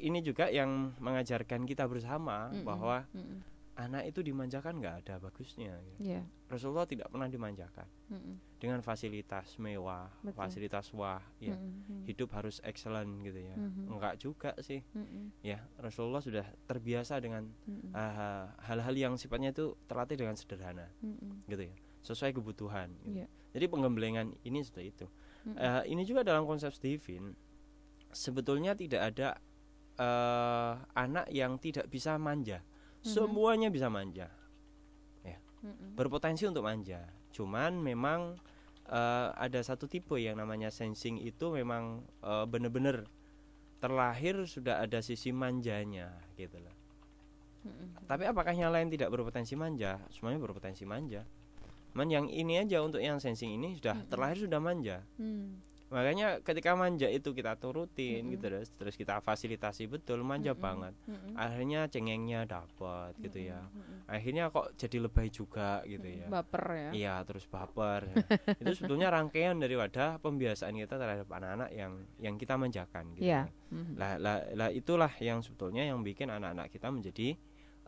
ini juga yang mengajarkan kita bersama mm -mm. bahwa mm -mm. anak itu dimanjakan nggak ada bagusnya. Gitu. Yeah. Rasulullah tidak pernah dimanjakan mm -mm. dengan fasilitas mewah, Betul. fasilitas wah, ya mm -mm. hidup harus excellent gitu ya. Mm -mm. Enggak juga sih, mm -mm. ya Rasulullah sudah terbiasa dengan mm -mm. uh, hal-hal yang sifatnya itu terlatih dengan sederhana, mm -mm. gitu ya, sesuai kebutuhan. Gitu. Yeah. Jadi penggembelengan ini sudah itu. Mm -mm. Uh, ini juga dalam konsep Stephen sebetulnya tidak ada uh, anak yang tidak bisa manja. Mm-hmm. Semuanya bisa manja. Ya. Mm-hmm. Berpotensi untuk manja. Cuman memang uh, ada satu tipe yang namanya sensing itu memang uh, eh, benar terlahir sudah ada sisi manjanya gitu loh. Mhm. Tapi apakah yang lain tidak berpotensi manja? Semuanya berpotensi manja. Man yang ini aja untuk yang sensing ini sudah mm-hmm. terlahir sudah manja. Mm makanya ketika manja itu kita turutin mm -hmm. gitu terus terus kita fasilitasi betul manja mm -hmm. banget mm -hmm. akhirnya cengengnya dapat mm -hmm. gitu ya mm -hmm. akhirnya kok jadi lebay juga gitu mm -hmm. ya baper ya iya terus baper ya. itu sebetulnya rangkaian dari wadah pembiasaan kita terhadap anak-anak yang yang kita manjakan gitu yeah. ya. mm -hmm. lah, lah, lah itulah yang sebetulnya yang bikin anak-anak kita menjadi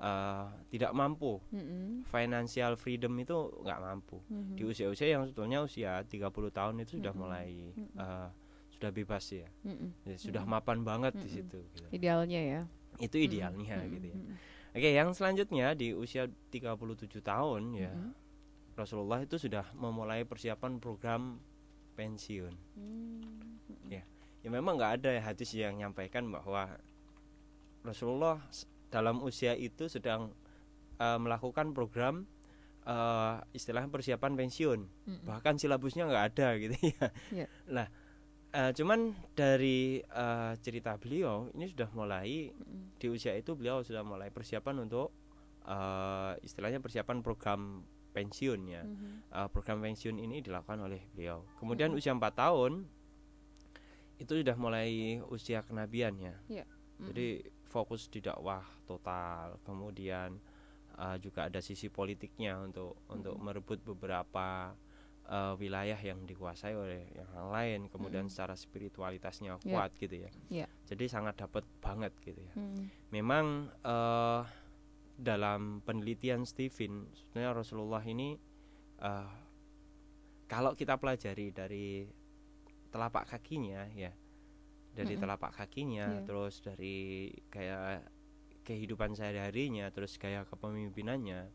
uh, tidak mampu. Mm-hmm. Financial freedom itu nggak mampu. Mm-hmm. Di usia-usia yang sebetulnya usia 30 tahun itu sudah mm-hmm. mulai mm-hmm. Uh, sudah bebas ya. mm sudah mm-hmm. mapan banget mm-hmm. di situ gitu. Idealnya ya. Itu idealnya mm-hmm. gitu ya. Mm-hmm. Oke, yang selanjutnya di usia 37 tahun ya. Mm-hmm. Rasulullah itu sudah memulai persiapan program pensiun. Mm-hmm. Ya. Ya memang nggak ada hadis yang menyampaikan bahwa Rasulullah dalam usia itu sedang uh, melakukan program uh, istilahnya persiapan pensiun mm bahkan silabusnya nggak ada gitu ya yeah. nah uh, cuman dari uh, cerita beliau ini sudah mulai mm di usia itu beliau sudah mulai persiapan untuk uh, istilahnya persiapan program pensiun ya mm-hmm. uh, program pensiun ini dilakukan oleh beliau kemudian mm-hmm. usia empat tahun itu sudah mulai usia kenabian ya yeah. mm-hmm. jadi fokus di dakwah total kemudian uh, juga ada sisi politiknya untuk hmm. untuk merebut beberapa uh, wilayah yang dikuasai oleh yang lain kemudian hmm. secara spiritualitasnya ya. kuat gitu ya yeah. jadi sangat dapat banget gitu ya hmm. memang uh, dalam penelitian Stephen sebenarnya Rasulullah ini uh, kalau kita pelajari dari telapak kakinya ya dari mm-hmm. telapak kakinya yeah. terus dari kayak kehidupan sehari-harinya terus kayak kepemimpinannya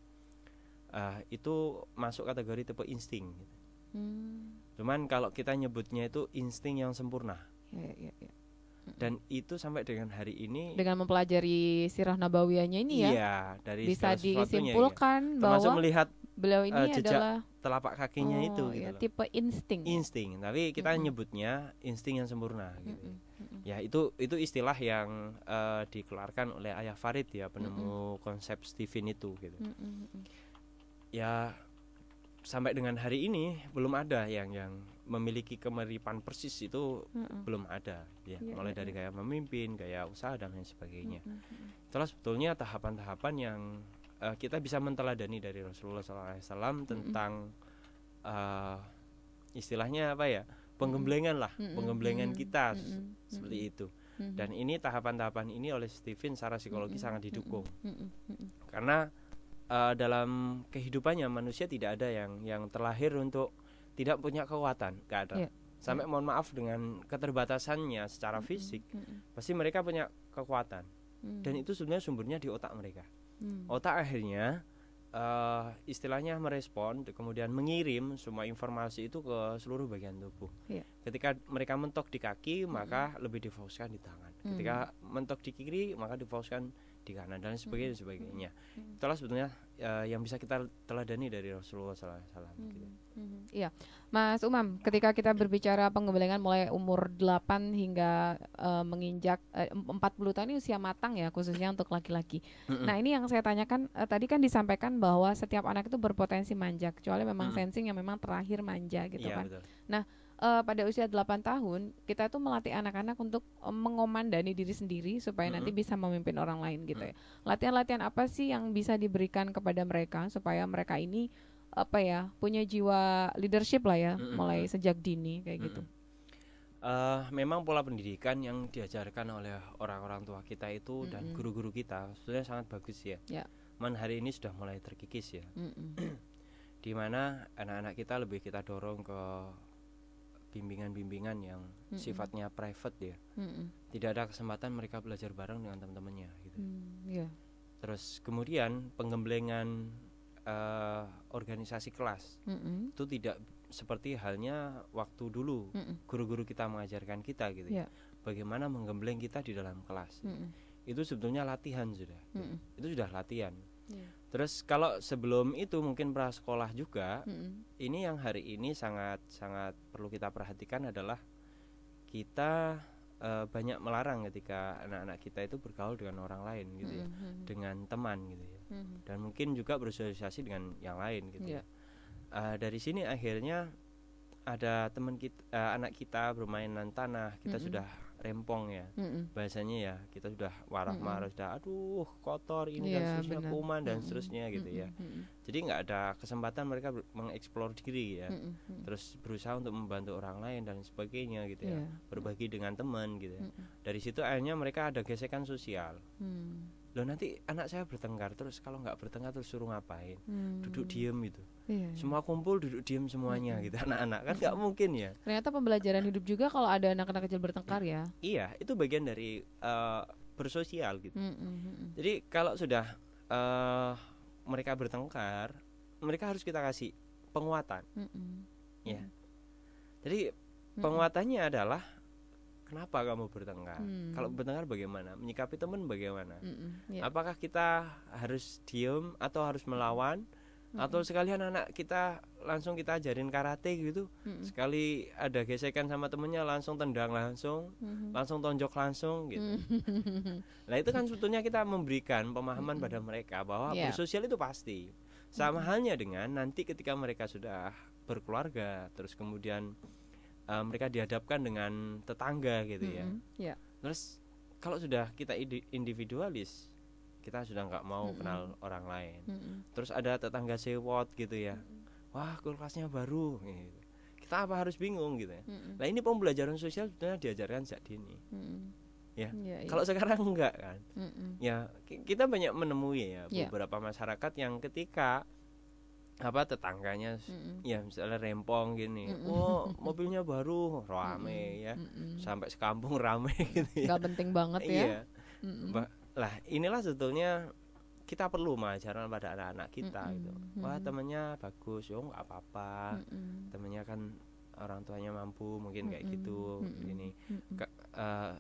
uh, itu masuk kategori tipe insting gitu. Hmm. cuman kalau kita nyebutnya itu insting yang sempurna yeah, yeah, yeah. dan itu sampai dengan hari ini dengan mempelajari sirah nabawiyahnya ini ya iya, dari bisa iya. disimpulkan ya. bahwa melihat beliau ini uh, jejak adalah telapak kakinya oh, itu gitu ya, tipe insting insting tapi kita mm -hmm. nyebutnya insting yang sempurna gitu. mm -hmm. ya itu itu istilah yang uh, dikeluarkan oleh ayah Farid ya penemu mm -hmm. konsep Stephen itu gitu mm -hmm. ya sampai dengan hari ini belum ada yang yang memiliki kemiripan persis itu mm-hmm. belum ada ya yeah, mulai yeah, dari yeah. gaya memimpin gaya usaha dan lain sebagainya mm-hmm. itulah sebetulnya tahapan-tahapan yang uh, kita bisa menteladani dari Rasulullah SAW tentang mm-hmm. uh, istilahnya apa ya penggemblengan lah mm-hmm. penggemblengan kita mm-hmm. seperti itu mm-hmm. dan ini tahapan-tahapan ini oleh Stephen secara psikologi mm-hmm. sangat didukung mm-hmm. karena uh, dalam kehidupannya manusia tidak ada yang yang terlahir untuk tidak punya kekuatan gak ada yeah. sampai mm-hmm. mohon maaf dengan keterbatasannya secara fisik mm-hmm. pasti mereka punya kekuatan mm. dan itu sebenarnya sumbernya di otak mereka hmm. otak akhirnya uh, istilahnya merespon kemudian mengirim semua informasi itu ke seluruh bagian tubuh. Yeah. Ketika mereka mentok di kaki hmm. maka lebih difokuskan di tangan. Hmm. Ketika mentok di kiri maka difokuskan di kanan dan hmm. sebagainya Hmm. sebagainya. Itulah sebetulnya uh, yang bisa kita teladani dari Rasulullah SAW. Hmm. Gitu. Hmm. Iya, Mas Umam, ketika kita berbicara penggembelengan mulai umur 8 hingga uh, menginjak eh, uh, 40 tahun ini usia matang ya khususnya untuk laki-laki. Hmm. Nah ini yang saya tanyakan uh, tadi kan disampaikan bahwa setiap anak itu berpotensi manja kecuali memang hmm. sensing yang memang terakhir manja gitu yeah, kan. Betul. Nah uh, pada usia 8 tahun kita tuh melatih anak-anak untuk eh, mengomandani diri sendiri supaya mm -hmm. nanti bisa memimpin orang lain gitu ya. Mm. Latihan-latihan apa sih yang bisa diberikan kepada mereka supaya mereka ini apa ya, punya jiwa leadership lah ya mm -hmm. mulai sejak dini kayak mm -hmm. gitu. Uh, memang pola pendidikan yang diajarkan oleh orang-orang tua kita itu mm -hmm. dan guru-guru kita sebenarnya sangat bagus ya. Yeah. Man hari ini sudah mulai terkikis ya. Mm -hmm. Dimana anak-anak kita lebih kita dorong ke bimbingan-bimbingan yang mm hmm sifatnya private ya mm hmm tidak ada kesempatan mereka belajar bareng dengan teman-temannya gitu mm, yeah. terus kemudian penggemblengan uh, organisasi kelas mm hmm itu tidak seperti halnya waktu dulu guru-guru kita mengajarkan kita gitu yeah. Iya. bagaimana menggembleng kita di dalam kelas mm hmm itu sebetulnya latihan sudah mm hmm itu sudah latihan yeah Terus kalau sebelum itu mungkin prasekolah juga, hmm. ini yang hari ini sangat sangat perlu kita perhatikan adalah kita e, banyak melarang ketika anak-anak kita itu bergaul dengan orang lain gitu ya, mm-hmm. dengan teman gitu ya, hmm. dan mungkin juga bersosialisasi dengan yang lain gitu yeah. ya. E, dari sini akhirnya ada teman kita e, eh, anak kita bermainan tanah, kita hmm. sudah rempong ya mm bahasanya ya kita sudah warah marah sudah aduh kotor ini yeah, dan iya, seterusnya kuman dan seterusnya gitu ya jadi nggak ada kesempatan mereka mengeksplor diri ya terus berusaha untuk membantu orang lain dan sebagainya gitu ya iya. berbagi dengan teman gitu ya dari situ akhirnya mereka ada gesekan sosial hmm. loh nanti anak saya bertengkar terus kalau nggak bertengkar terus suruh ngapain hmm. duduk diem gitu Iya, iya, Semua kumpul duduk diem semuanya gitu anak-anak kan nggak mungkin ya. Ternyata pembelajaran hidup juga kalau ada anak-anak kecil bertengkar ya. Iya itu bagian dari uh, bersosial gitu. Mm -hmm. Jadi kalau sudah uh, mereka bertengkar, mereka harus kita kasih penguatan. Mm -hmm. Ya. Jadi penguatannya adalah kenapa kamu bertengkar? Mm. Kalau bertengkar bagaimana? Menyikapi teman bagaimana? Mm -mm. Yeah. Apakah kita harus diem atau harus melawan? hmm. atau sekalian anak kita langsung kita ajarin karate gitu hmm. sekali ada gesekan sama temennya langsung tendang langsung hmm. langsung tonjok langsung gitu hmm. nah itu kan sebetulnya kita memberikan pemahaman hmm. pada mereka bahwa yeah. bersosial itu pasti sama hmm. halnya dengan nanti ketika mereka sudah berkeluarga terus kemudian uh, mereka dihadapkan dengan tetangga gitu hmm. ya yeah. terus kalau sudah kita individualis kita sudah nggak mau mm -hmm. kenal orang lain mm -hmm. terus ada tetangga sewot gitu ya mm -hmm. wah kulkasnya baru gitu kita apa harus bingung gitu ya mm -hmm. nah ini pembelajaran sosial sebenarnya diajarkan sejak dini mm -hmm. ya yeah, iya. kalau sekarang enggak kan mm -hmm. ya kita banyak menemui ya yeah. beberapa masyarakat yang ketika apa tetangganya mm -mm. ya misalnya rempong gini, mm -mm. oh mobilnya baru rame mm -mm. ya, mm -mm. sampai sekampung rame gitu ya. Gak penting banget ya. Iya. Mm -mm lah inilah sebetulnya kita perlu mengajarkan pada anak-anak kita mm -mm. gitu wah temennya bagus yo oh, nggak apa-apa mm -mm. temennya kan orang tuanya mampu mungkin mm -mm. kayak gitu mm -mm. ini mm -mm. uh,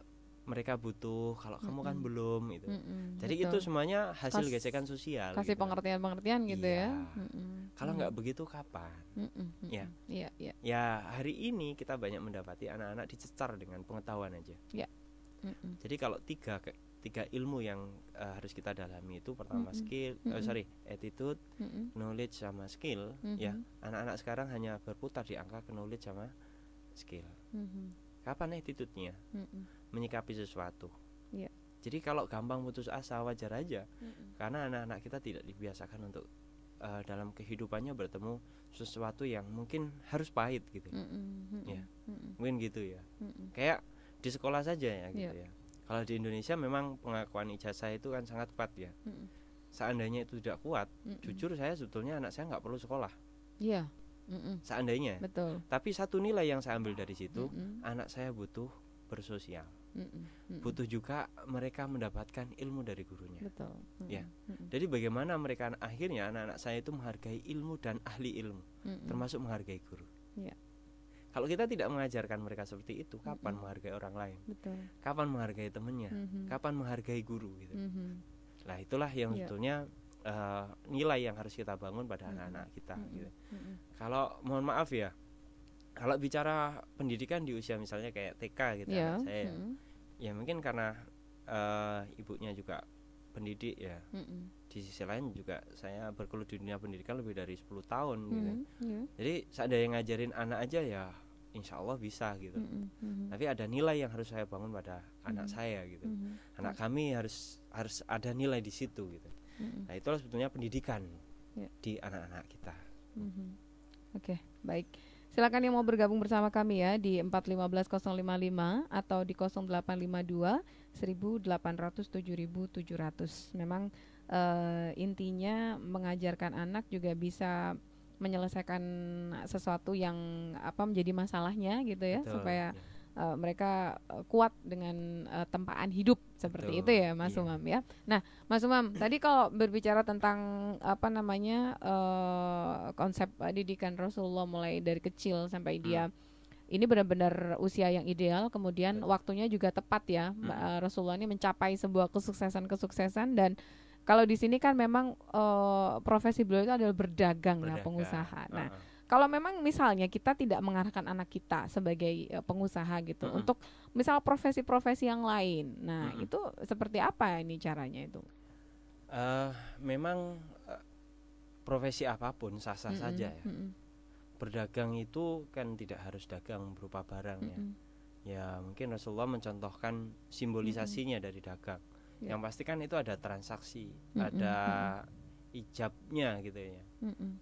mereka butuh kalau kamu kan belum gitu mm -mm. jadi Betul. itu semuanya hasil Kas, gesekan sosial kasih gitu. pengertian pengertian gitu ya mm -mm. kalau nggak mm -mm. begitu kapan mm -mm. ya yeah, yeah. ya hari ini kita banyak mendapati anak-anak dicecar dengan pengetahuan aja yeah. mm -mm. jadi kalau tiga tiga ilmu yang uh, harus kita dalami itu pertama mm -hmm. skill mm -hmm. oh, sorry attitude mm -hmm. knowledge sama skill mm -hmm. ya mm-hmm. anak-anak sekarang hanya berputar di angka knowledge sama skill mm -hmm. kapan attitude-nya mm -hmm. menyikapi sesuatu yeah. jadi kalau gampang putus asa wajar aja mm -hmm. karena anak-anak kita tidak dibiasakan untuk uh, dalam kehidupannya bertemu sesuatu yang mungkin harus pahit gitu mm -hmm. ya mm -hmm. mungkin gitu ya mm -hmm. kayak di sekolah saja ya gitu yeah. ya kalau di Indonesia memang pengakuan ijazah itu kan sangat kuat ya hmm. seandainya itu tidak kuat hmm. jujur saya sebetulnya anak saya nggak perlu sekolah iya yeah. Mm-mm. seandainya betul tapi satu nilai yang saya ambil dari situ Mm-mm. anak saya butuh bersosial Mm-mm. butuh juga mereka mendapatkan ilmu dari gurunya betul Mm-mm. ya Mm-mm. jadi bagaimana mereka akhirnya anak-anak saya itu menghargai ilmu dan ahli ilmu Mm-mm. termasuk menghargai guru yeah. Kalau kita tidak mengajarkan mereka seperti itu, kapan mm -hmm. menghargai orang lain? Betul. Kapan menghargai temennya? Mm -hmm. Kapan menghargai guru? Gitu. Mm -hmm. Nah itulah yang yeah. sebetulnya uh, nilai yang harus kita bangun pada mm-hmm. anak-anak mm -hmm. kita. Mm -hmm. gitu. mm -hmm. Kalau mohon maaf ya, kalau bicara pendidikan di usia misalnya kayak TK gitu, yeah. saya mm -hmm. ya mungkin karena uh, ibunya juga pendidik ya. Mm -hmm. Di sisi lain juga saya berkeluh di dunia pendidikan lebih dari 10 tahun mm -hmm. gitu. Mm-hmm. Yeah. Jadi saya ada yang ngajarin anak aja ya insya Allah bisa gitu mm-hmm. tapi ada nilai yang harus saya bangun pada mm-hmm. anak saya gitu mm-hmm. anak kami harus harus ada nilai di situ gitu mm-hmm. nah itulah sebetulnya pendidikan yeah. di anak-anak kita mm-hmm. oke okay, baik Silakan yang mau bergabung bersama kami ya di 415055 atau di 0852 1807700. Memang uh, intinya mengajarkan anak juga bisa menyelesaikan sesuatu yang apa menjadi masalahnya gitu ya Betul, supaya ya. Uh, mereka eh, kuat dengan uh, tempaan hidup seperti Betul, itu ya Mas iya. Umam ya. Nah, Mas Umam, tadi kalau berbicara tentang apa namanya uh, konsep didikan Rasulullah mulai dari kecil sampai hmm. dia ini benar-benar usia yang ideal, kemudian Betul. waktunya juga tepat ya. Hmm. Rasulullah ini mencapai sebuah kesuksesan-kesuksesan dan kalau di sini kan memang uh, profesi beliau itu adalah berdagang, ya, berdagang. ya pengusaha. Uh -uh. Nah, kalau memang misalnya kita tidak mengarahkan anak kita sebagai uh, pengusaha gitu uh -huh. untuk misal profesi-profesi yang lain. Nah, uh -huh. itu seperti apa ini caranya itu? Uh, memang profesi apapun sah-sah mm -hmm. saja ya. Mm -hmm. Berdagang itu kan tidak harus dagang berupa barang mm -hmm. ya. Ya mungkin Rasulullah mencontohkan simbolisasinya mm -hmm. dari dagang. Iya. yang pasti kan itu ada transaksi mm -mm, ada ijabnya gitu ya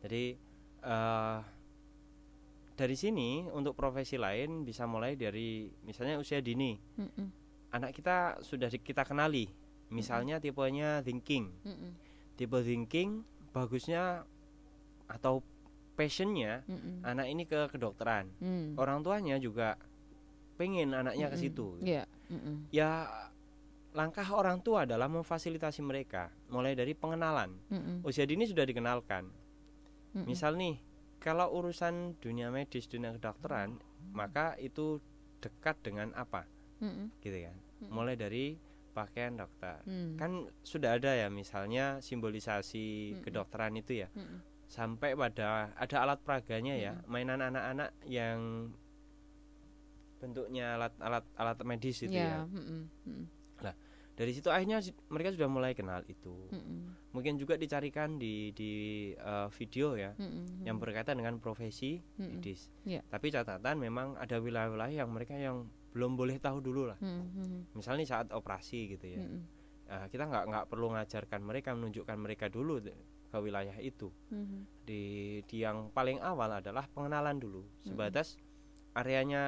jadi uh, dari sini untuk profesi lain bisa mulai dari misalnya usia dini anak kita sudah kita kenali misalnya tipenya thinking tipe thinking bagusnya atau passionnya mm anak ini ke kedokteran hmm. orang tuanya juga pengen anaknya ke situ mm ya langkah orang tua adalah memfasilitasi mereka mulai dari pengenalan. Mm -mm. Usia dini sudah dikenalkan. Mm -mm. Misal nih, kalau urusan dunia medis, dunia kedokteran, maka itu dekat dengan apa? Mm -mm. Gitu kan. Mm -mm. Mulai dari pakaian dokter. Mm. Kan sudah ada ya misalnya simbolisasi mm -mm. kedokteran itu ya. Mm -mm. Sampai pada ada alat peraganya mm -mm. ya, mainan anak-anak yang bentuknya alat-alat alat medis itu yeah. ya. Mm -mm. Mm -mm dari situ akhirnya mereka sudah mulai kenal itu mm mungkin juga dicarikan di di uh, video ya mm yang berkaitan dengan profesi mm medis yeah. tapi catatan memang ada wilayah-wilayah yang mereka yang belum boleh tahu dulu lah mm misalnya saat operasi gitu ya mm Nah, kita nggak nggak perlu ngajarkan mereka menunjukkan mereka dulu ke wilayah itu mm-hmm. di di yang paling awal adalah pengenalan dulu sebatas mm-hmm. areanya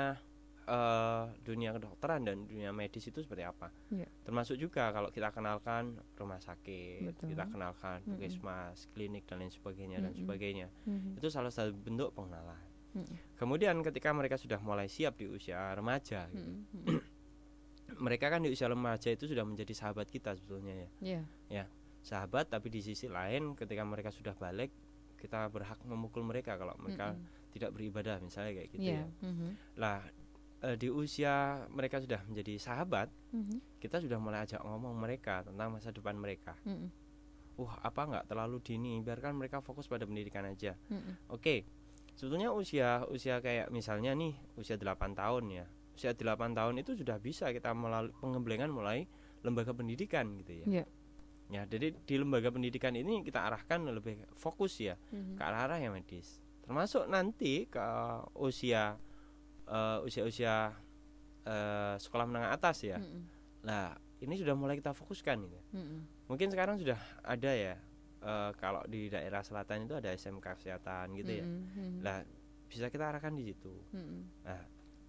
uh, dunia kedokteran dan dunia medis itu seperti apa. Yeah. Termasuk juga kalau kita kenalkan rumah sakit, Betul. kita kenalkan mm -hmm. klinik dan lain sebagainya mm -hmm. dan sebagainya. Mm -hmm. Itu salah satu bentuk pengenalan. Mm -hmm. Kemudian ketika mereka sudah mulai siap di usia remaja, mm -hmm. mereka kan di usia remaja itu sudah menjadi sahabat kita sebetulnya ya. Yeah. Ya, sahabat. Tapi di sisi lain ketika mereka sudah balik, kita berhak memukul mereka kalau mereka mm -hmm. tidak beribadah misalnya kayak gitu yeah. ya. Mm -hmm. Lah uh, di usia mereka sudah menjadi sahabat, mm-hmm. kita sudah mulai ajak ngomong mereka tentang masa depan mereka. Mm-hmm. Uh, apa nggak terlalu dini? Biarkan mereka fokus pada pendidikan aja. Mm-hmm. Oke, okay. sebetulnya usia usia kayak misalnya nih usia 8 tahun ya, usia 8 tahun itu sudah bisa kita melalui pengembelengan mulai lembaga pendidikan gitu ya. Yeah. Ya, jadi di lembaga pendidikan ini kita arahkan lebih fokus ya mm-hmm. ke arah-arah yang medis. Termasuk nanti ke usia uh, usia-usia uh, sekolah menengah atas ya. mm Nah, ini sudah mulai kita fokuskan ini. mm mm Mungkin sekarang sudah ada ya uh, kalau di daerah selatan itu ada SMK kesehatan gitu ya. Mm-hmm. Nah, bisa kita arahkan di situ. Mm-hmm. Nah,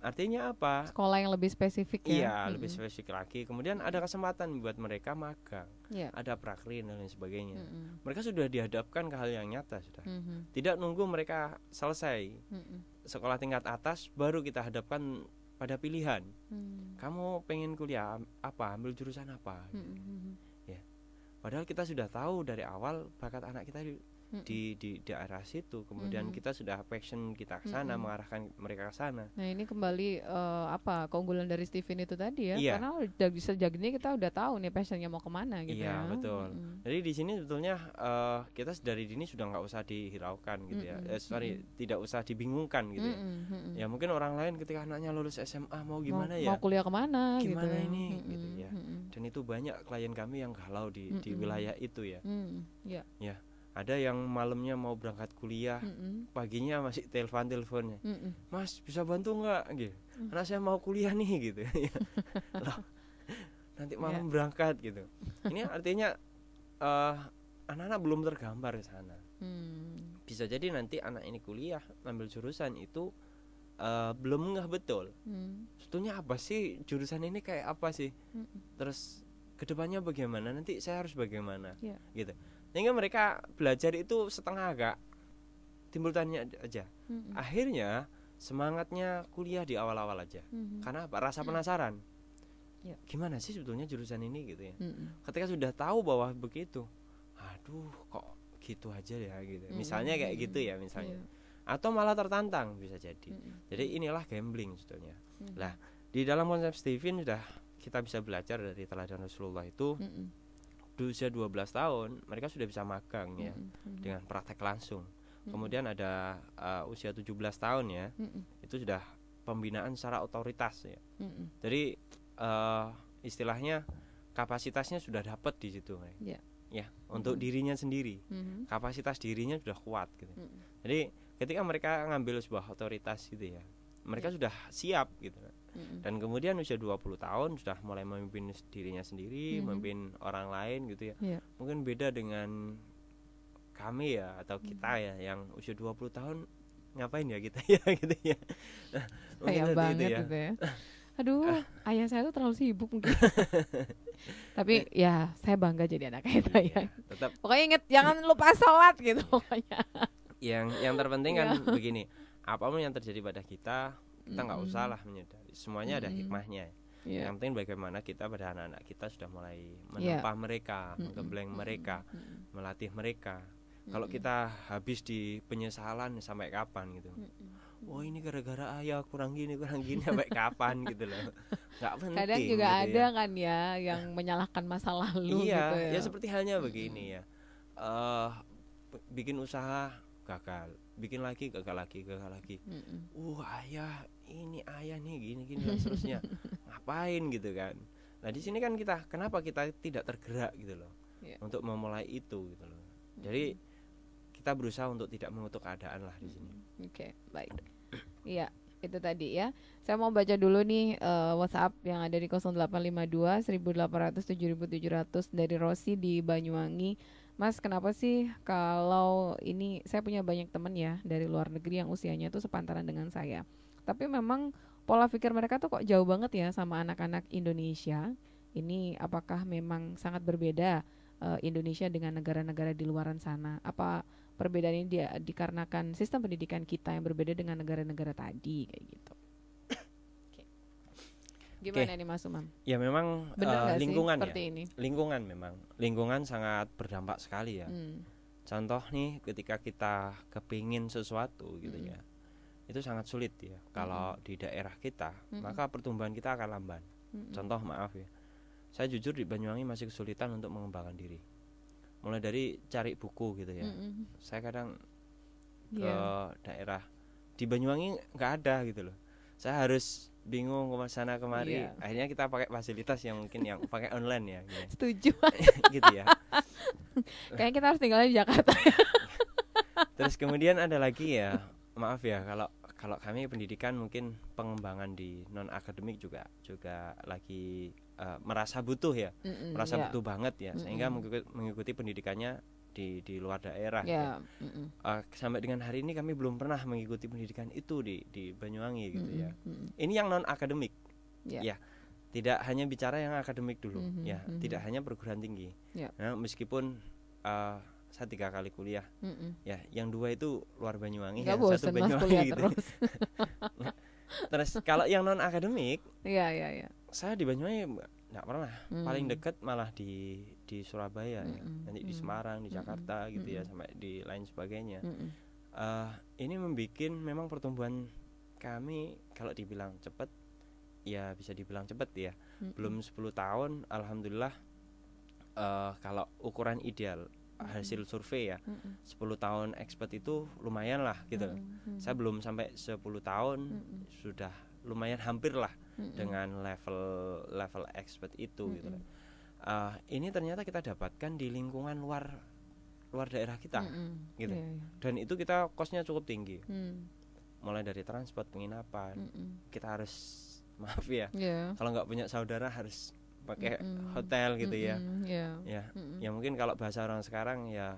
artinya apa? Sekolah yang lebih spesifik ya. Iya, mm-hmm. lebih spesifik lagi. Kemudian ada kesempatan buat mereka magang. Yeah. Ada praklin dan lain sebagainya. Mm-hmm. Mereka sudah dihadapkan ke hal yang nyata sudah. Mm-hmm. Tidak nunggu mereka selesai. Mm-hmm sekolah tingkat atas baru kita hadapkan pada pilihan hmm. kamu pengen kuliah apa ambil jurusan apa hmm, hmm, hmm, hmm. ya padahal kita sudah tahu dari awal bakat anak kita di, di di daerah situ kemudian mm -hmm. kita sudah passion kita ke sana mm -hmm. mengarahkan mereka ke sana nah ini kembali uh, apa keunggulan dari Steven itu tadi ya iya. karena udah bisa jadinya kita udah tahu nih passionnya mau kemana gitu iya, ya betul mm -hmm. jadi di sini sebetulnya uh, kita dari dini sudah nggak usah dihiraukan gitu mm -hmm. ya eh, sorry mm -hmm. tidak usah dibingungkan gitu mm -hmm. ya mungkin orang lain ketika anaknya lulus SMA mau gimana mau, ya mau kuliah kemana gimana gitu. ini mm -hmm. gitu ya, gitu ya. dan itu banyak klien kami yang galau di mm -hmm. di wilayah itu ya mm -hmm. yeah. ya, ya ada yang malamnya mau berangkat kuliah mm-hmm. paginya masih telepon teleponnya mm-hmm. mas bisa bantu nggak gitu mm. karena saya mau kuliah nih gitu loh iya. nanti ya. malam yeah. berangkat gitu ini artinya anak eh, anak-anak belum tergambar di sana mm. bisa jadi nanti anak ini kuliah ambil jurusan itu uh, belum nggak betul mm. sebetulnya apa sih jurusan ini kayak apa sih mm terus kedepannya bagaimana nanti saya harus bagaimana yeah. gitu sehingga mereka belajar itu setengah agak timbul tanya aja hmm. akhirnya semangatnya kuliah di awal-awal aja hmm. karena apa rasa mm. penasaran yeah. gimana sih sebetulnya jurusan ini gitu ya hmm. ketika sudah tahu bahwa begitu aduh kok gitu aja ya gitu hmm. misalnya kayak gitu ya misalnya yeah. atau malah tertantang bisa jadi hmm. jadi inilah gambling sebetulnya hmm. lah di dalam konsep Steven sudah kita bisa belajar dari teladan Rasulullah itu hmm di usia 12 tahun mereka sudah bisa magang ya mm-hmm. dengan praktek langsung. Mm-hmm. Kemudian ada uh, usia 17 tahun ya. Mm-hmm. Itu sudah pembinaan secara otoritas ya. Mm-hmm. Jadi uh, istilahnya kapasitasnya sudah dapat di situ yeah. Ya. ya untuk mm-hmm. dirinya sendiri mm-hmm. kapasitas dirinya sudah kuat gitu mm-hmm. jadi ketika mereka ngambil sebuah otoritas gitu ya mereka yeah. sudah siap gitu dan kemudian usia 20 tahun sudah mulai memimpin dirinya sendiri mm-hmm. memimpin orang lain gitu ya yeah. mungkin beda dengan kami ya atau kita mm-hmm. ya yang usia 20 tahun ngapain ya kita ya gitu ya nah, kayak banget gitu ya, gitu ya. aduh ah. ayah saya tuh terlalu sibuk mungkin tapi eh. ya saya bangga jadi anak kayak iya, saya tetap pokoknya inget jangan lupa sholat gitu pokoknya yang yang terpenting kan iya. begini apapun yang terjadi pada kita kita nggak mm -hmm. usah lah menyadari semuanya hmm. ada hikmahnya. Yeah. Yang penting bagaimana kita pada anak-anak kita sudah mulai iya. menempah yeah. mereka, mm -hmm. mereka, mm -hmm. melatih mereka. Mm -hmm. Kalau kita habis di penyesalan sampai kapan gitu. Mm -hmm. Wah oh, ini gara-gara ayah kurang gini kurang gini sampai kapan gitu loh. Gak penting. Kadang juga gitu ya. ada ya. kan ya yang menyalahkan masa lalu. Iya, gitu ya. ya seperti halnya begini ya. Uh, bikin usaha gagal, bikin lagi gagal lagi gagal lagi. Mm -mm. Uh ayah ini ayah nih gini gini dan seterusnya ngapain gitu kan nah di sini kan kita kenapa kita tidak tergerak gitu loh yeah. untuk memulai itu gitu loh jadi hmm. kita berusaha untuk tidak mengutuk keadaan lah di sini hmm, oke okay, baik iya itu tadi ya saya mau baca dulu nih uh, WhatsApp yang ada di 0852 1800 7700 dari Rosi di Banyuwangi Mas, kenapa sih kalau ini saya punya banyak teman ya dari luar negeri yang usianya tuh sepantaran dengan saya. Tapi memang pola pikir mereka tuh kok jauh banget ya sama anak-anak Indonesia. Ini apakah memang sangat berbeda uh, Indonesia dengan negara-negara di luar sana? Apa perbedaan ini dia dikarenakan sistem pendidikan kita yang berbeda dengan negara-negara tadi kayak gitu? Gimana okay. nih Mas Umam? Ya memang uh, lingkungan ya. Ini? Lingkungan memang. Lingkungan sangat berdampak sekali ya. Hmm. Contoh nih ketika kita kepingin sesuatu gitu hmm. ya. Itu sangat sulit ya. Kalau hmm. di daerah kita, hmm. maka pertumbuhan kita akan lamban. Hmm. Contoh maaf ya. Saya jujur di Banyuwangi masih kesulitan untuk mengembangkan diri. Mulai dari cari buku gitu ya. Hmm. hmm. Saya kadang iya. ke yeah. daerah di Banyuwangi nggak ada gitu loh. Saya harus bingung ke sana kemari iya. akhirnya kita pakai fasilitas yang mungkin yang pakai online ya gitu. Ya. setuju gitu ya kayaknya kita harus tinggal di Jakarta terus kemudian ada lagi ya maaf ya kalau kalau kami pendidikan mungkin pengembangan di non akademik juga juga lagi uh, merasa butuh ya, mm -mm, merasa yeah. butuh banget ya, mm -mm. sehingga mengikuti, mengikuti pendidikannya di di luar daerah yeah. ya. Mm -mm. Uh, sampai dengan hari ini kami belum pernah mengikuti pendidikan itu di di Banyuwangi gitu mm -mm. ya. Mm -mm. Ini yang non akademik. Yeah. Ya. Tidak hanya bicara yang akademik dulu mm -hmm, ya, mm -hmm. tidak hanya perguruan tinggi. Yeah. Nah, ya, meskipun uh, saya tiga kali kuliah, mm -mm. ya, yang dua itu luar Banyuwangi, Gak ya, satu Banyuwangi gitu. Ya. Terus. Nah, terus kalau yang non akademik, ya, ya, ya saya di Banyuwangi nggak pernah mm. paling hmm. deket malah di di Surabaya mm ya hmm, nanti mm. di hmm. Semarang di Jakarta mm gitu ya sampai di lain sebagainya mm Uh, ini membuat memang pertumbuhan kami kalau dibilang cepat ya bisa dibilang cepat ya mm belum 10 tahun alhamdulillah uh, kalau ukuran ideal hasil survei ya mm -hmm. 10 tahun expert itu lumayan lah gitu mm -hmm. saya belum sampai 10 tahun mm -hmm. sudah lumayan hampir lah dengan level level expert itu mm -hmm. gitu uh, ini ternyata kita dapatkan di lingkungan luar luar daerah kita mm -hmm. gitu yeah, yeah. dan itu kita kosnya cukup tinggi mm. mulai dari transport penginapan mm -hmm. kita harus maaf ya yeah. kalau nggak punya saudara harus pakai mm -hmm. hotel gitu mm -hmm. ya yeah. ya mm -hmm. ya mungkin kalau bahasa orang sekarang ya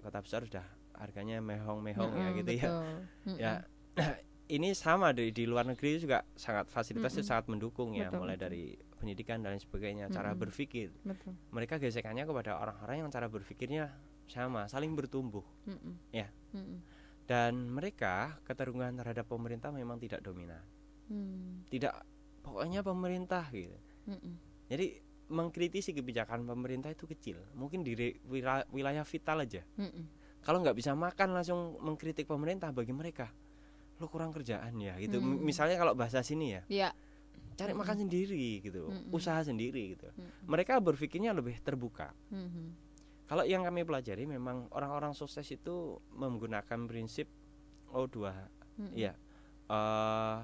kota besar sudah harganya mehong mehong mm -hmm, ya gitu ya. betul. ya mm -hmm. ya ini sama di, di luar negeri juga sangat fasilitasnya mm -hmm. sangat mendukung ya mulai dari pendidikan dan sebagainya cara mm -hmm. berpikir betul. mereka gesekannya kepada orang-orang yang cara berpikirnya sama saling bertumbuh mm -hmm. ya mm -hmm. dan mereka keterungan terhadap pemerintah memang tidak dominan mm. tidak pokoknya pemerintah gitu mm -hmm. jadi mengkritisi kebijakan pemerintah itu kecil mungkin di wilayah vital aja mm -hmm. kalau nggak bisa makan langsung mengkritik pemerintah bagi mereka lo kurang kerjaan ya gitu hmm. misalnya kalau bahasa sini ya, ya. cari hmm. makan sendiri gitu hmm. usaha sendiri gitu hmm. mereka berpikirnya lebih terbuka hmm. kalau yang kami pelajari memang orang-orang sukses itu menggunakan prinsip O2 hmm. ya uh,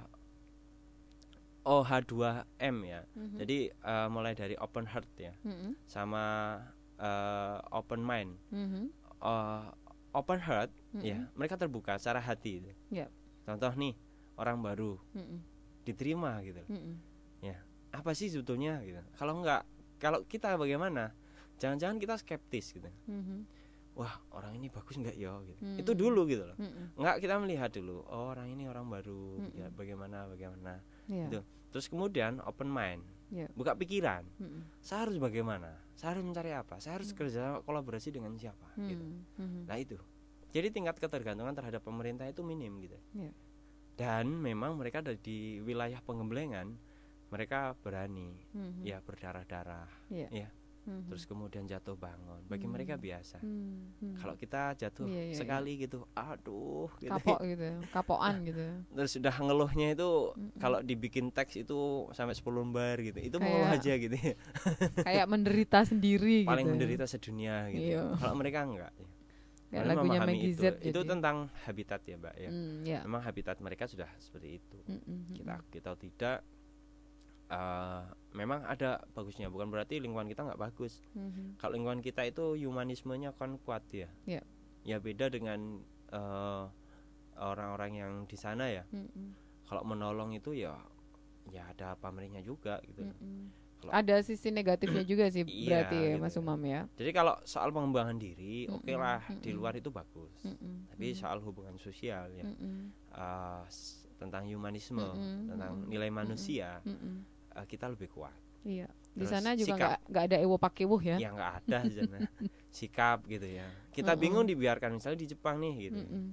eh, OH2M ya hmm. jadi uh, mulai dari open heart ya hmm. sama uh, open mind hmm. uh, open heart -hmm. ya mereka terbuka secara hati contoh nih orang baru Mm-mm. diterima gitu Mm-mm. ya apa sih sebetulnya gitu kalau nggak kalau kita bagaimana jangan-jangan kita skeptis gitu mm-hmm wah orang ini bagus nggak ya gitu hmm. itu dulu gitu loh hmm. nggak kita melihat dulu oh, orang ini orang baru hmm. ya bagaimana bagaimana yeah. gitu terus kemudian open mind yeah. buka pikiran hmm. saya harus bagaimana saya harus mencari apa saya harus hmm. kerja kolaborasi dengan siapa hmm. gitu hmm. nah itu jadi tingkat ketergantungan terhadap pemerintah itu minim gitu. Yeah. Dan memang mereka ada di wilayah pengembelengan, mereka berani mm -hmm. ya berdarah-darah yeah. ya. Mm -hmm. Terus kemudian jatuh bangun. Bagi mm -hmm. mereka biasa. Mm -hmm. Kalau kita jatuh yeah, yeah, sekali yeah. gitu, aduh gitu. Kapok gitu, kapoan gitu. Terus sudah ngeluhnya itu mm -hmm. kalau dibikin teks itu sampai 10 lembar gitu. Itu mau aja gitu. kayak menderita sendiri Paling gitu. Ya. menderita sedunia gitu. Iya. Kalau mereka enggak. Ya karena lagunya memahami ya. itu. jadi. itu tentang habitat ya, Mbak ya. Mm, yeah. Memang habitat mereka sudah seperti itu. Mm, mm, kita kita tidak uh, memang ada bagusnya, bukan berarti lingkungan kita nggak bagus. Mm-hmm. Kalau lingkungan kita itu humanismenya kan kuat ya. Yeah. Ya beda dengan orang eh, orang-orang yang di sana ya. Mm, Kalau menolong itu ya ya ada pamrihnya juga gitu. Mm kalau ada sisi negatifnya juga sih iya, berarti iya, ya, gitu. Mas Umam ya. Jadi kalau soal pengembangan diri, mm -mm, oke okay lah mm -mm. di luar itu bagus. Mm -mm, Tapi soal hubungan sosial ya mm -mm. Uh, tentang humanisme, mm -mm, tentang mm -mm, nilai manusia, mm -mm. Uh, kita lebih kuat. Iya. Terus di sana juga nggak ada ewo wuh ya? Ya nggak ada sana sikap gitu ya. Kita mm -mm. bingung dibiarkan misalnya di Jepang nih gitu. Mm -mm.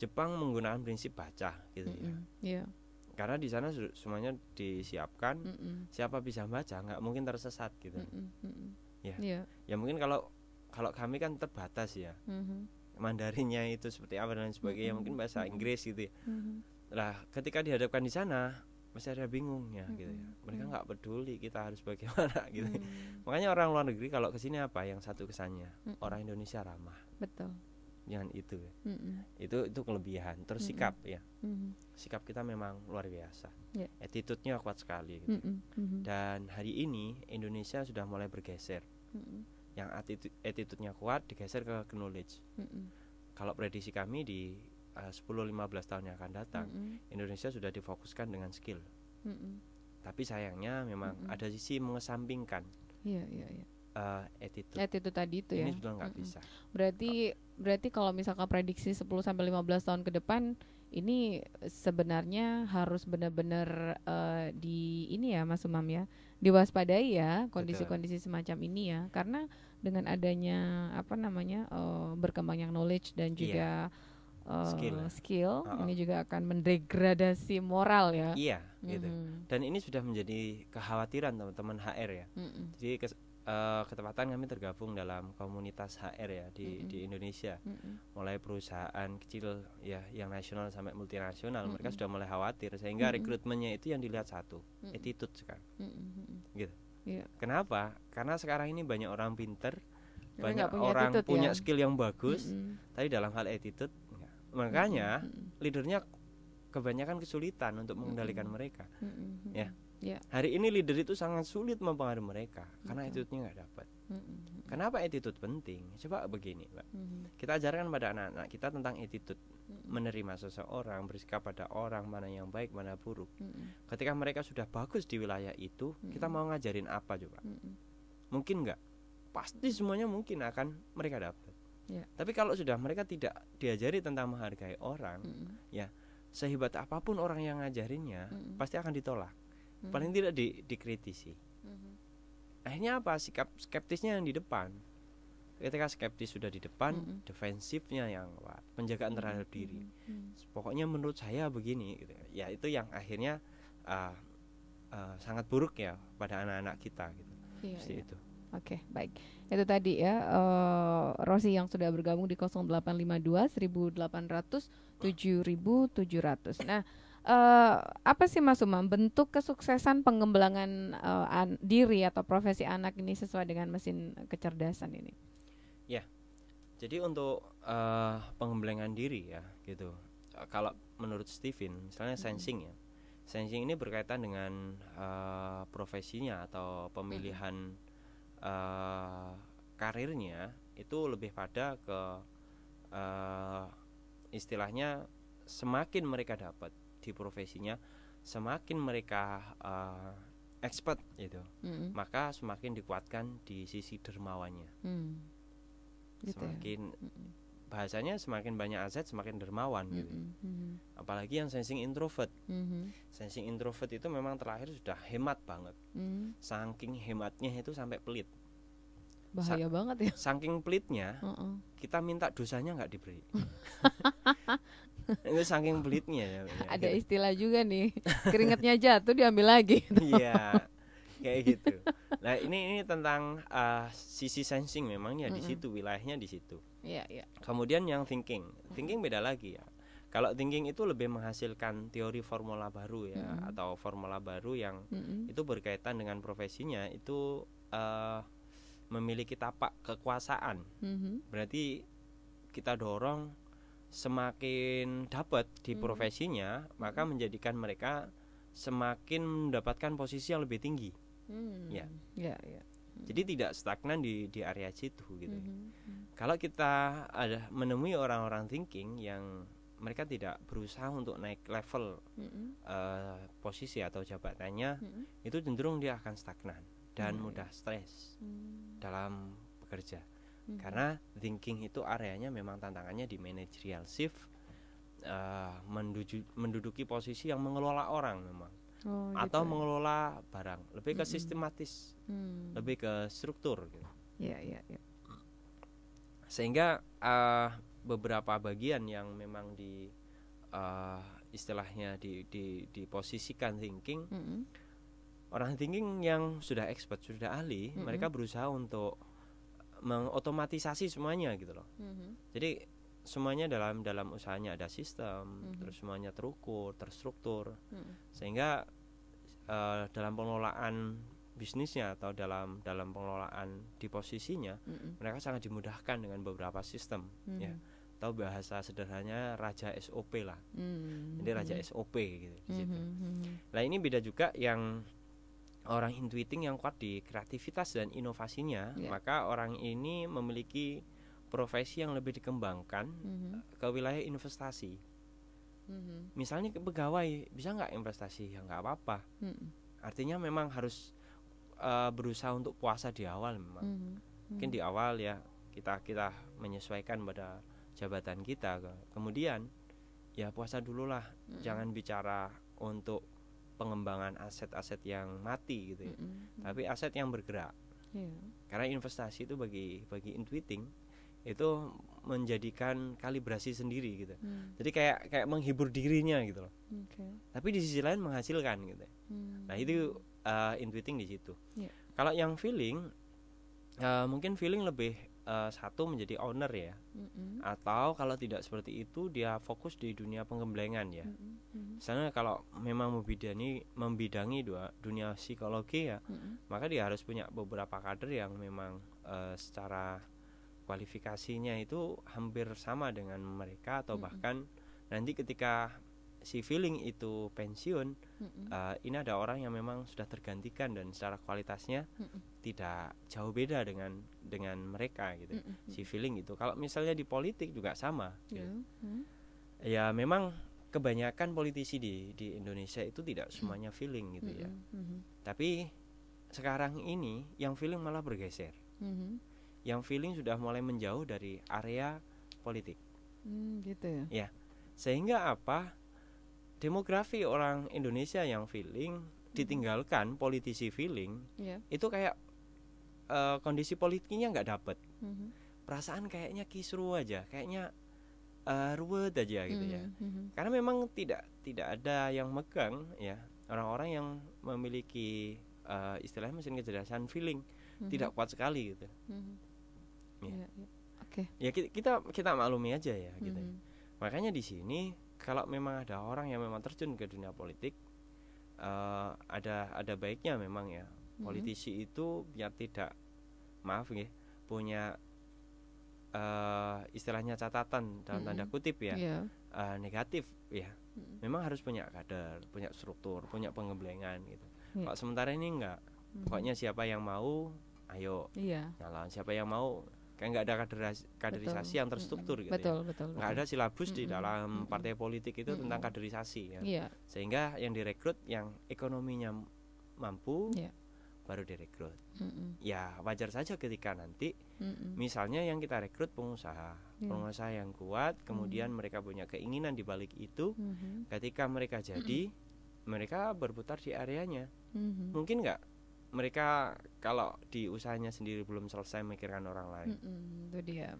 Jepang menggunakan prinsip baca gitu mm -mm. ya. Yeah karena di sana semuanya disiapkan mm -mm. siapa bisa baca nggak mungkin tersesat gitu mm -mm. ya yeah. ya mungkin kalau kalau kami kan terbatas ya mm -hmm. Mandarinnya itu seperti apa dan sebagainya mm -hmm. mungkin bahasa Inggris gitu ya. mm -hmm. lah ketika dihadapkan di sana masih ada bingungnya mm -hmm. gitu ya mereka nggak mm -hmm. peduli kita harus bagaimana gitu mm -hmm. makanya orang luar negeri kalau kesini apa yang satu kesannya mm -hmm. orang Indonesia ramah betul jangan itu mm -hmm. itu itu kelebihan terus mm -hmm. sikap ya mm -hmm. sikap kita memang luar biasa yeah. attitude-nya kuat sekali gitu. mm -hmm. dan hari ini Indonesia sudah mulai bergeser mm -hmm. yang attitude attitude kuat digeser ke knowledge mm -hmm. kalau prediksi kami di eh, uh, 10-15 tahun yang akan datang mm -hmm. Indonesia sudah difokuskan dengan skill mm -hmm. tapi sayangnya memang mm -hmm. ada sisi mengesampingkan yeah, yeah, yeah uh, attitude. Attitude tadi itu ini ya. Ini sudah nggak mm -hmm. bisa. Berarti berarti kalau misalkan prediksi 10 sampai 15 tahun ke depan ini sebenarnya harus benar-benar uh, di ini ya Mas Umam ya, diwaspadai ya kondisi-kondisi semacam ini ya karena dengan adanya apa namanya uh, eh, berkembangnya knowledge dan iya. juga yeah. skill, skill uh -oh. ini juga akan mendegradasi moral ya. Iya, mm -hmm. gitu. Dan ini sudah menjadi kekhawatiran teman-teman HR ya. Mm -hmm. Jadi uh, ketepatan kami tergabung dalam komunitas HR ya di mm -hmm. di Indonesia. Mm -hmm. Mulai perusahaan kecil ya yang nasional sampai multinasional mm -hmm. mereka sudah mulai khawatir sehingga mm -hmm. rekrutmennya itu yang dilihat satu, mm -hmm. attitude sekarang. Mm -hmm. Gitu. Yeah. Kenapa? Karena sekarang ini banyak orang pinter, Jadi banyak punya orang ya. punya ya? skill yang bagus, mm -hmm. tapi dalam hal attitude makanya mm -hmm. leadernya kebanyakan kesulitan untuk mengendalikan mm -hmm. mereka. Mm -hmm. Ya Yeah. Hari ini leader itu sangat sulit mempengaruhi mereka Betul. karena attitude-nya nggak dapat. Mm-hmm. Kenapa attitude penting? Coba begini, Mbak. Mm-hmm. Kita ajarkan pada anak-anak kita tentang attitude, mm-hmm. menerima seseorang, bersikap pada orang mana yang baik, mana buruk. Mm-hmm. Ketika mereka sudah bagus di wilayah itu, mm-hmm. kita mau ngajarin apa coba? Mm-hmm. Mungkin nggak? Pasti semuanya mungkin akan mereka dapat. Yeah. Tapi kalau sudah mereka tidak diajari tentang menghargai orang, mm-hmm. ya sehebat apapun orang yang ngajarinnya, mm-hmm. pasti akan ditolak hmm. paling tidak di, dikritisi hmm. akhirnya apa sikap skeptisnya yang di depan ketika skeptis sudah di depan hmm. defensifnya yang kuat penjagaan hmm. terhadap diri hmm. hmm. pokoknya menurut saya begini gitu. ya, ya itu yang akhirnya uh, uh, sangat buruk ya pada anak-anak kita gitu iya, iya. itu Oke, okay, baik. Itu tadi ya uh, eh, Rosi yang sudah bergabung di 0852 1800 7700. Nah, uh, apa sih Mas Umam bentuk kesuksesan pengembangan uh, diri atau profesi anak ini sesuai dengan mesin kecerdasan ini? Ya, jadi untuk uh, pengembangan diri ya gitu. Uh, kalau menurut Steven, misalnya hmm. sensing ya, sensing ini berkaitan dengan uh, profesinya atau pemilihan hmm. uh, karirnya itu lebih pada ke uh, istilahnya semakin mereka dapat di profesinya semakin mereka uh, expert gitu mm. maka semakin dikuatkan di sisi dermawannya mm. semakin ya? Mm. bahasanya semakin banyak aset semakin dermawan gitu -hmm. apalagi yang sensing introvert -hmm. sensing introvert itu memang terakhir sudah hemat banget -hmm. saking hematnya itu sampai pelit bahaya Sa banget ya saking pelitnya uh -uh. kita minta dosanya nggak diberi itu saking pelitnya ya, ya. Ada gitu. istilah juga nih, keringatnya jatuh diambil lagi. Iya. kayak gitu. Nah, ini ini tentang uh, sisi sensing memangnya mm di situ wilayahnya di situ. Iya, yeah, iya. Yeah. Kemudian yang thinking. Thinking beda lagi ya. Kalau thinking itu lebih menghasilkan teori formula baru ya mm -hmm. atau formula baru yang mm -hmm. itu berkaitan dengan profesinya itu uh, memiliki tapak kekuasaan. Mm -hmm. Berarti kita dorong semakin dapat di hmm. profesinya, hmm. maka menjadikan mereka semakin mendapatkan posisi yang lebih tinggi. Hmm. Ya. yeah. Hmm. Ya. Jadi tidak stagnan di di area situ gitu. mm Hmm. Kalau kita ada menemui orang-orang thinking yang mereka tidak berusaha untuk naik level hmm. uh, posisi atau jabatannya, hmm. itu cenderung dia akan stagnan dan hmm. mudah stres hmm. dalam bekerja. Hmm Mhm. karena thinking itu areanya memang tantangannya di managerial shift uh, menduju, menduduki posisi yang mengelola orang memang oh, gitu. atau ya. mengelola barang lebih ke hmm. sistematis hmm. lebih ke struktur gitu yeah, yeah, yeah. sehingga uh, beberapa bagian yang memang di uh, istilahnya di, di diposisikan thinking mm -hmm. orang thinking yang sudah expert sudah ahli mm -hmm. mereka mhm. berusaha untuk mengotomatisasi semuanya gitu loh. Mm-hmm. Jadi semuanya dalam dalam usahanya ada sistem, mm-hmm. terus semuanya terukur, terstruktur, mm-hmm. sehingga uh, dalam pengelolaan bisnisnya atau dalam dalam pengelolaan di posisinya mm-hmm. mereka sangat dimudahkan dengan beberapa sistem, mm-hmm. ya atau bahasa sederhananya raja SOP lah. Mm-hmm. Jadi raja SOP gitu. Mm-hmm. Nah ini beda juga yang orang intuiting yang kuat di kreativitas dan inovasinya, yeah. maka orang ini memiliki profesi yang lebih dikembangkan mm-hmm. ke wilayah investasi. Mm-hmm. Misalnya ke pegawai bisa nggak investasi ya nggak apa-apa. Mm-hmm. Artinya memang harus uh, berusaha untuk puasa di awal memang. Mm-hmm. Mungkin mhm. di awal ya kita kita menyesuaikan pada jabatan kita. Kemudian ya puasa dululah, mm-hmm. jangan bicara untuk pengembangan aset-aset yang mati gitu ya. Mm -hmm. Tapi aset yang bergerak. Yeah. Karena investasi itu bagi bagi intuiting itu menjadikan kalibrasi sendiri gitu. Mm. Jadi kayak kayak menghibur dirinya gitu loh. Okay. Tapi di sisi lain menghasilkan gitu. Mm. Nah, itu uh, intuiting di situ. Yeah. Kalau yang feeling uh, mungkin feeling lebih uh, satu menjadi owner ya mm-hmm. atau kalau tidak seperti itu dia fokus di dunia pengembelengan ya mm-hmm. misalnya kalau memang membidangi membidangi dua dunia psikologi ya mm-hmm. maka dia harus punya beberapa kader yang memang uh, secara kualifikasinya itu hampir sama dengan mereka atau mm-hmm. bahkan nanti ketika si feeling itu pensiun mm hmm Uh, ini ada orang yang memang sudah tergantikan dan secara kualitasnya mm hmm tidak jauh beda dengan dengan mereka gitu mm hmm si feeling itu kalau misalnya di politik juga sama gitu. mm -hmm. ya memang kebanyakan politisi di di Indonesia itu tidak mm. semuanya feeling gitu mm -hmm. ya mm -hmm. tapi sekarang ini yang feeling malah bergeser mm -hmm. yang feeling sudah mulai menjauh dari area politik mm, gitu ya, ya. sehingga apa demografi orang Indonesia yang feeling ditinggalkan politisi feeling yeah. itu kayak uh, kondisi politiknya nggak dapet hmm perasaan kayaknya kisru aja kayaknya uh, ruwet aja gitu hmm ya mm-hmm, mm-hmm. karena memang tidak tidak ada yang megang ya orang-orang yang memiliki uh, eh, istilah mesin kecerdasan feeling hmm tidak kuat sekali gitu hmm ya, yeah. yeah, okay. ya kita kita maklumi aja ya hmm gitu ya. Mm-hmm. makanya di sini kalau memang ada orang yang memang terjun ke dunia politik uh, ada ada baiknya memang ya mhm. politisi -hmm. itu biar tidak maaf ya punya uh, istilahnya catatan dalam -hmm. tanda mhm. kutip ya yeah. Iya. uh, negatif ya -hmm. memang harus punya kader punya struktur punya pengembelengan gitu yeah. kalau sementara ini enggak -hmm. pokoknya siapa yang mau ayo yeah. Iya. nyalon siapa yang mau kan nggak ada kaderis kaderisasi betul. yang terstruktur gitu ya. betul, ya. betul, nggak ada silabus mm-hmm. di dalam partai politik itu mm-hmm. tentang kaderisasi ya yeah. sehingga yang direkrut yang ekonominya mampu yeah. baru direkrut mm-hmm. ya wajar saja ketika nanti mm-hmm. misalnya yang kita rekrut pengusaha yeah. pengusaha yang kuat kemudian mm-hmm. mereka punya keinginan di balik itu mm-hmm. ketika mereka jadi mm-hmm. mereka berputar di areanya mm-hmm. mungkin nggak mereka kalau di usahanya sendiri belum selesai mikirkan orang lain mm -mm, itu dia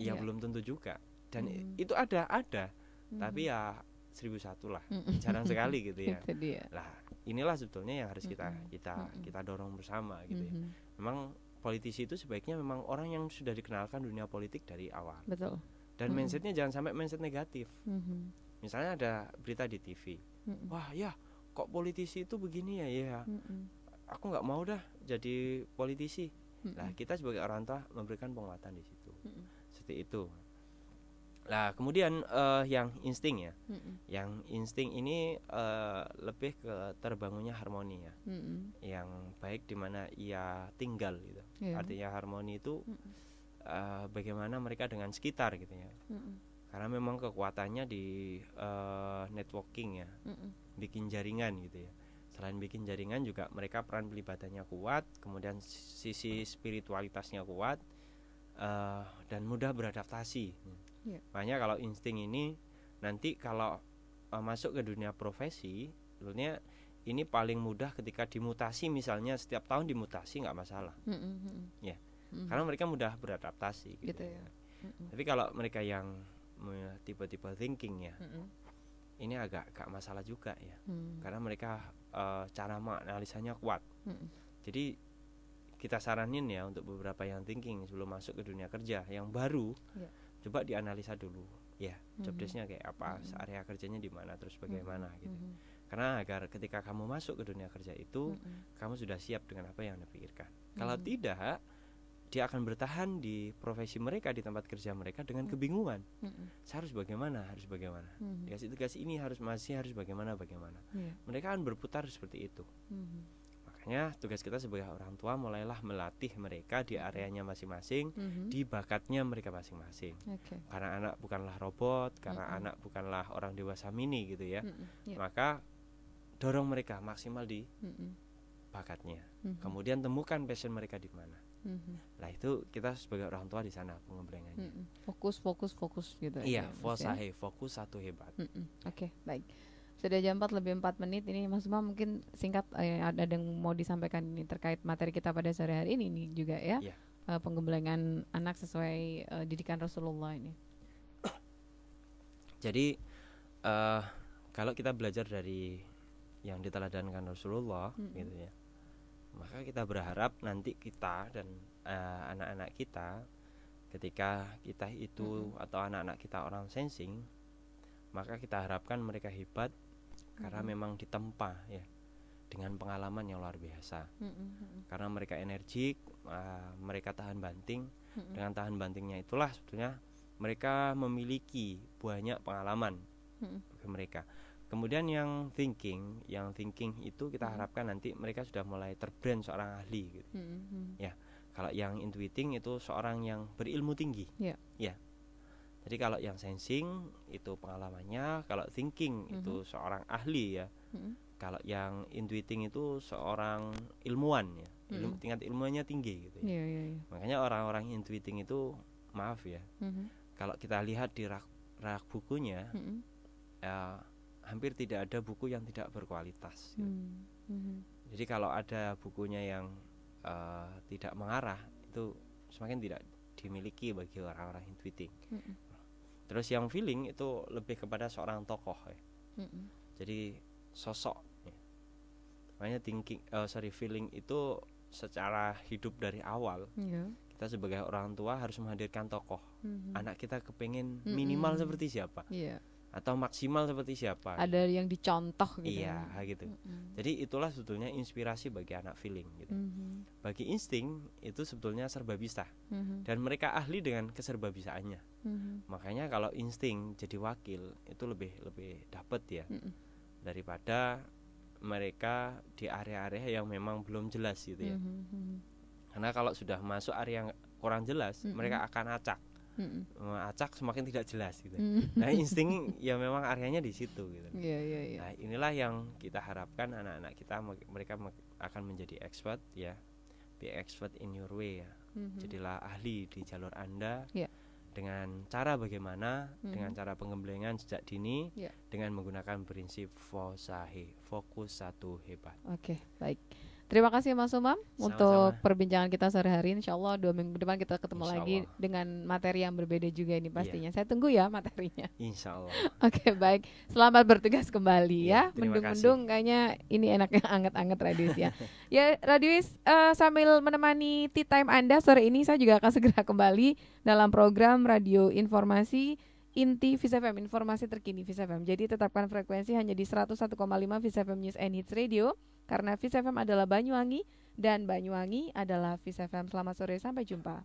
ya yeah. belum tentu juga dan mm. itu ada ada mm. tapi ya seribu satu lah mm. jarang sekali gitu ya itu dia. lah inilah sebetulnya yang harus kita mm -hmm. kita kita dorong bersama gitu mm -hmm. ya memang politisi itu sebaiknya memang orang yang sudah dikenalkan dunia politik dari awal betul dan mm -hmm. mindsetnya jangan sampai mindset negatif mm -hmm. misalnya ada berita di TV mm -hmm. wah ya kok politisi itu begini ya ya mm -hmm aku nggak mau dah jadi politisi mm-hmm. nah kita sebagai orang tua memberikan penguatan di situ mm-hmm. seperti itu Nah, kemudian uh, yang insting ya. Mm hmm Yang insting ini uh, lebih ke terbangunnya harmoni ya. Mm hmm Yang baik di mana ia tinggal gitu. Yeah. Artinya harmoni itu mm hmm Uh, bagaimana mereka dengan sekitar gitu ya. Mm hmm Karena memang kekuatannya di uh, networking ya. Mm hmm Bikin jaringan gitu ya. Mm Selain bikin jaringan juga mereka peran pelibatannya kuat, kemudian sisi spiritualitasnya kuat uh, dan mudah beradaptasi. Yeah. Makanya kalau insting ini nanti kalau uh, masuk ke dunia profesi, sebetulnya ini paling mudah ketika dimutasi misalnya setiap tahun dimutasi nggak masalah. Mm -hmm. Ya, yeah. mm -hmm. karena mereka mudah beradaptasi. Gitu, gitu ya. ya. Mm -hmm. Tapi kalau mereka yang tipe-tipe thinking ya. Mm -hmm ini agak gak masalah juga ya hmm. karena mereka e, cara menganalisanya kuat hmm. jadi kita saranin ya untuk beberapa yang thinking sebelum masuk ke dunia kerja yang baru yeah. coba dianalisa dulu ya hmm. jobdesknya kayak apa hmm. area kerjanya di mana terus bagaimana hmm. gitu hmm. karena agar ketika kamu masuk ke dunia kerja itu hmm. kamu sudah siap dengan apa yang anda pikirkan hmm. kalau tidak dia akan bertahan di profesi mereka di tempat kerja mereka dengan hmm. kebingungan mm-hmm. saya harus bagaimana harus bagaimana mm-hmm. dikasih tugas ini harus masih harus bagaimana bagaimana yeah. mereka akan berputar seperti itu mm-hmm. makanya tugas kita sebagai orang tua mulailah melatih mereka di hmm. areanya masing-masing mm-hmm. di bakatnya mereka masing-masing okay. karena anak bukanlah robot karena mm-hmm. anak bukanlah orang dewasa mini gitu ya mm-hmm. yeah. maka dorong mereka maksimal di mm-hmm. bakatnya mm-hmm. kemudian temukan passion mereka di mana Mm-hmm. Nah itu kita sebagai orang tua di sana pengembangannya. Mm-hmm. Fokus, fokus, fokus gitu. Iya, ya, fokus ya. fokus satu hebat. Mm-hmm. Oke, okay, baik. Sudah jam 4 lebih 4 menit ini Mas Umar mungkin singkat eh, ada yang mau disampaikan ini terkait materi kita pada sore hari ini, ini juga ya. Yeah. Iya. Uh, penggembelengan anak sesuai uh, didikan Rasulullah ini. Jadi uh, kalau kita belajar dari yang diteladankan Rasulullah mm-hmm. gitu ya maka kita berharap nanti kita dan eh, anak-anak uh, kita ketika kita itu mm-hmm. atau anak-anak kita orang sensing maka kita harapkan mereka hebat mm-hmm. karena memang ditempa ya dengan pengalaman yang luar biasa mm-hmm. karena mereka energik uh, mereka tahan banting mm-hmm. dengan tahan bantingnya itulah sebetulnya mereka memiliki banyak pengalaman mm-hmm. mereka Kemudian yang thinking, yang thinking itu kita hmm. harapkan nanti mereka sudah mulai terbrand seorang ahli gitu. mm hmm. Ya. Kalau yang intuiting itu seorang yang berilmu tinggi. Yeah. Ya. Jadi kalau yang sensing itu pengalamannya, kalau thinking hmm. itu seorang ahli ya. Hmm. Kalau yang intuiting itu seorang ilmuwan ya. Hmm. Ilmu, hmm. tingkat ilmunya tinggi gitu ya. Yeah, yeah, yeah. Makanya orang-orang intuiting itu maaf ya. Hmm. Kalau kita lihat di rak, rak bukunya hmm. ya hampir tidak ada buku yang tidak berkualitas. Ya. Hmm. Hmm. Jadi kalau ada bukunya yang uh, tidak mengarah itu semakin tidak dimiliki bagi orang-orang intuiting. Hmm. Terus yang feeling itu lebih kepada seorang tokoh ya. Hmm. Jadi sosok. Ya. Makanya thinking, uh, sorry feeling itu secara hidup dari awal. Yeah. Kita sebagai orang tua harus menghadirkan tokoh. Hmm. Anak kita kepingin hmm. minimal hmm. seperti siapa. Yeah atau maksimal seperti siapa ada gitu. yang dicontoh gitu iya ya. gitu mm-hmm. jadi itulah sebetulnya inspirasi bagi anak feeling gitu mm-hmm. bagi insting itu sebetulnya serba bisa mm-hmm. dan mereka ahli dengan keserbabisaannya mm-hmm. makanya kalau insting jadi wakil itu lebih lebih dapat ya mm-hmm. daripada mereka di area-area yang memang belum jelas gitu ya mm-hmm. karena kalau sudah masuk area yang kurang jelas mm-hmm. mereka akan acak mm -mm. acak semakin tidak jelas gitu. Mm. Nah insting ya memang areanya di situ gitu. Yeah, yeah, yeah. Nah inilah yang kita harapkan anak-anak kita mereka akan menjadi expert ya, be expert in your way ya. Mm-hmm. Jadilah ahli di jalur anda yeah. dengan cara bagaimana, mm-hmm. dengan cara pengembelengan sejak dini, yeah. dengan menggunakan prinsip fosahi, fokus satu hebat. Oke okay, baik. Terima kasih Mas Umam Sama-sama. untuk perbincangan kita sore hari. Insya Allah dua minggu depan kita ketemu lagi dengan materi yang berbeda juga ini iya. pastinya. Yeah. Saya tunggu ya materinya. Insya Allah. Oke okay, baik. Selamat bertugas kembali iya, ya. Mendung-mendung kayaknya ini enaknya anget-anget Radius ya. ya Radius uh, eh, sambil menemani tea time Anda sore ini saya juga akan segera kembali dalam program Radio Informasi inti Visa informasi terkini Visa Jadi tetapkan frekuensi hanya di 101,5 Visa FM News and Hits Radio karena Fis FM adalah Banyuwangi dan Banyuwangi adalah Fis FM. Selamat sore, sampai jumpa.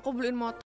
aku beliin motor.